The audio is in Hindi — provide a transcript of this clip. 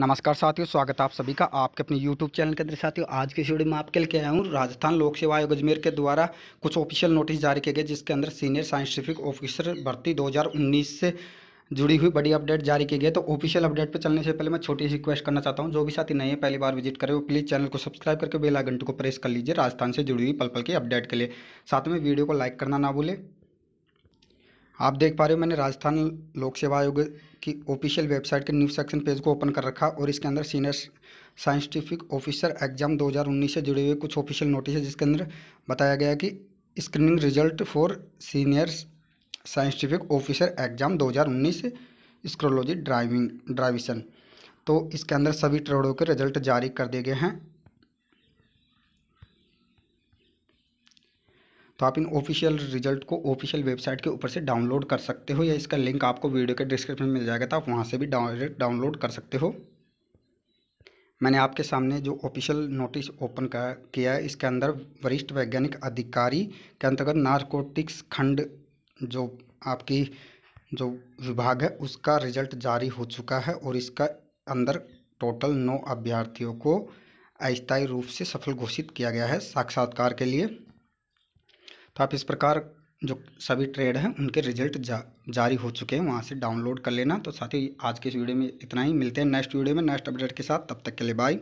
नमस्कार साथियों स्वागत है आप सभी का आपके अपने यूट्यूब चैनल के अंदर साथियों आज की वीडियो में आपके लिए आया हूँ राजस्थान लोक सेवा आयोग अजमेर के द्वारा कुछ ऑफिशियल नोटिस जारी किए गए जिसके अंदर सीनियर साइंटिफिक ऑफिसर भर्ती 2019 से जुड़ी हुई बड़ी अपडेट जारी की गई तो ऑफिशियल अपडेट पर चलने से पहले मैं छोटी सी रिक्वेस्ट करना चाहता हूँ जो भी साथी नए पहली बार विजिट करे वो प्लीज़ चैनल को सब्सक्राइब करके बेल आइकन को प्रेस कर लीजिए राजस्थान से जुड़ी हुई पल पल की अपडेट के लिए साथ में वीडियो को लाइक करना ना भूलें आप देख पा रहे हो मैंने राजस्थान लोक सेवा आयोग की ऑफिशियल वेबसाइट के न्यूज सेक्शन पेज को ओपन कर रखा और इसके अंदर सीनियर साइंटिफिक ऑफिसर एग्जाम 2019 से जुड़े हुए कुछ ऑफिशियल नोटिस है जिसके अंदर बताया गया कि screening result for senior scientific officer exam 2019 स्क्रोलॉजी ड्राइविंग ड्राइविशन तो इसके अंदर सभी ट्रेडों के रिजल्ट जारी कर दिए गए हैं तो आप इन ऑफिशियल रिजल्ट को ऑफिशियल वेबसाइट के ऊपर से डाउनलोड कर सकते हो या इसका लिंक आपको वीडियो के डिस्क्रिप्शन में मिल जाएगा तो आप वहाँ से भी डायरेक्ट डाउनलोड कर सकते हो मैंने आपके सामने जो ऑफिशियल नोटिस ओपन किया है इसके अंदर वरिष्ठ वैज्ञानिक अधिकारी के अंतर्गत नार्कोटिक्स खंड जो आपकी जो विभाग है उसका रिजल्ट जारी हो चुका है और इसका अंदर टोटल नौ अभ्यर्थियों को अस्थायी रूप से सफल घोषित किया गया है साक्षात्कार के लिए तो आप इस प्रकार जो सभी ट्रेड हैं उनके रिजल्ट जा, जारी हो चुके हैं वहाँ से डाउनलोड कर लेना तो साथ ही आज के इस वीडियो में इतना ही मिलते हैं नेक्स्ट वीडियो में नेक्स्ट अपडेट के साथ तब तक के लिए बाय